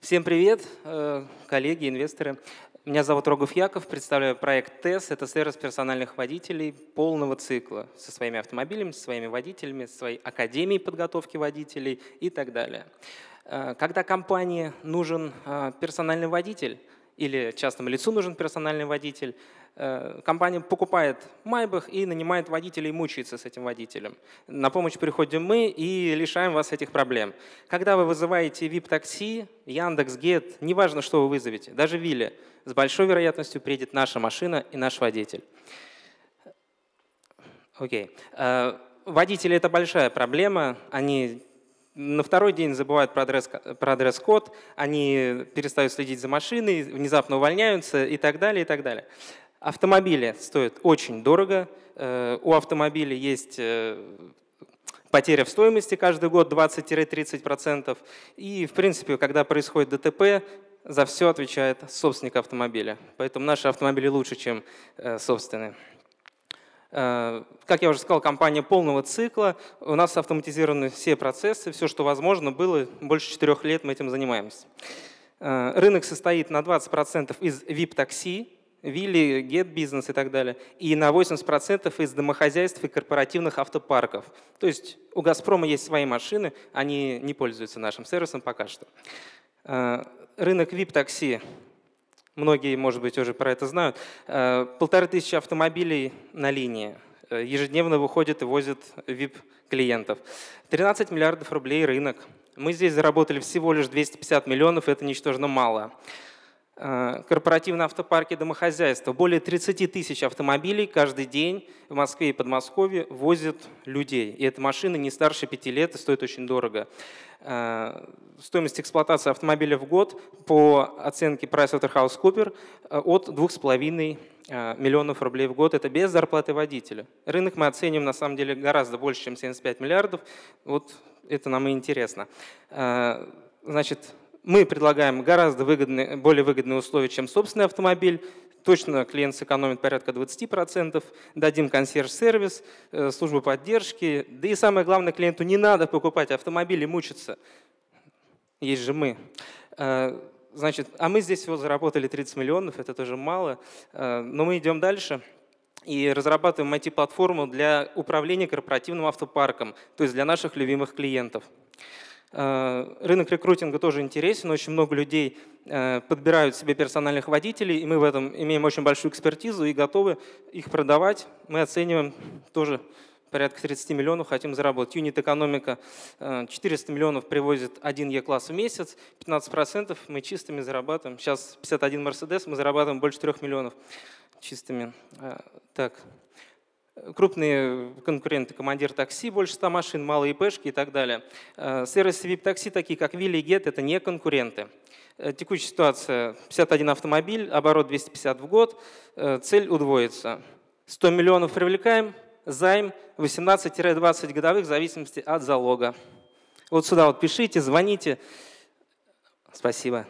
Всем привет, э, коллеги, инвесторы. Меня зовут Рогов Яков, представляю проект ТЭС. Это сервис персональных водителей полного цикла со своими автомобилями, со своими водителями, со своей академией подготовки водителей и так далее. Э, когда компании нужен э, персональный водитель, или частному лицу нужен персональный водитель. Э, компания покупает Майбах и нанимает водителя и мучается с этим водителем. На помощь приходим мы и лишаем вас этих проблем. Когда вы вызываете VIP-такси, Яндекс, Гет, неважно, что вы вызовете, даже Вилли, с большой вероятностью приедет наша машина и наш водитель. Окей. Okay. Э, водители – это большая проблема. Они на второй день забывают про дресс-код, они перестают следить за машиной, внезапно увольняются и так далее, и так далее. Автомобили стоят очень дорого. Э, у автомобиля есть э, потеря в стоимости каждый год 20-30%. И, в принципе, когда происходит ДТП, за все отвечает собственник автомобиля. Поэтому наши автомобили лучше, чем э, собственные. Э, как я уже сказал, компания полного цикла. У нас автоматизированы все процессы, все, что возможно было. Больше четырех лет мы этим занимаемся. Э, рынок состоит на 20% из VIP-такси, вилли, гет-бизнес и так далее, и на 80% из домохозяйств и корпоративных автопарков. То есть у «Газпрома» есть свои машины, они не пользуются нашим сервисом пока что. Э, рынок VIP-такси многие, может быть, уже про это знают, э, полторы тысячи автомобилей на линии э, ежедневно выходит и возит VIP-клиентов. 13 миллиардов рублей рынок. Мы здесь заработали всего лишь 250 миллионов, это ничтожно мало. Э, корпоративные автопарки, домохозяйства. Более 30 тысяч автомобилей каждый день в Москве и Подмосковье возят людей. И эта машина не старше 5 лет и стоит очень дорого. Э, стоимость эксплуатации автомобиля в год по оценке PricewaterhouseCoopers э, от 2,5 миллионов рублей в год. Это без зарплаты водителя. Рынок мы оценим на самом деле гораздо больше, чем 75 миллиардов. Вот это нам и интересно. Значит, мы предлагаем гораздо выгодные, более выгодные условия, чем собственный автомобиль. Точно клиент сэкономит порядка 20%, дадим консьерж-сервис, э, службу поддержки. Да и самое главное, клиенту не надо покупать автомобиль и мучиться. Есть же мы. Э, значит, а мы здесь всего заработали 30 миллионов, это тоже мало, э, но мы идем дальше и разрабатываем IT-платформу для управления корпоративным автопарком, то есть для наших любимых клиентов. Э, рынок рекрутинга тоже интересен, очень много людей э, подбирают себе персональных водителей, и мы в этом имеем очень большую экспертизу и готовы их продавать. Мы оцениваем тоже порядка 30 миллионов хотим заработать. Юнит экономика 400 э, миллионов привозит один Е-класс в месяц, 15% мы чистыми зарабатываем. Сейчас 51 Мерседес, мы зарабатываем больше 3 миллионов чистыми. Так, крупные конкуренты, командир такси, больше 100 машин, малые пешки и так далее. Э, сервисы VIP-такси, такие как Вилли и Get, это не конкуренты. Э, текущая ситуация 51 автомобиль, оборот 250 в год, э, цель удвоится. 100 миллионов привлекаем, займ 18-20 годовых в зависимости от залога. Вот сюда вот пишите, звоните. Спасибо.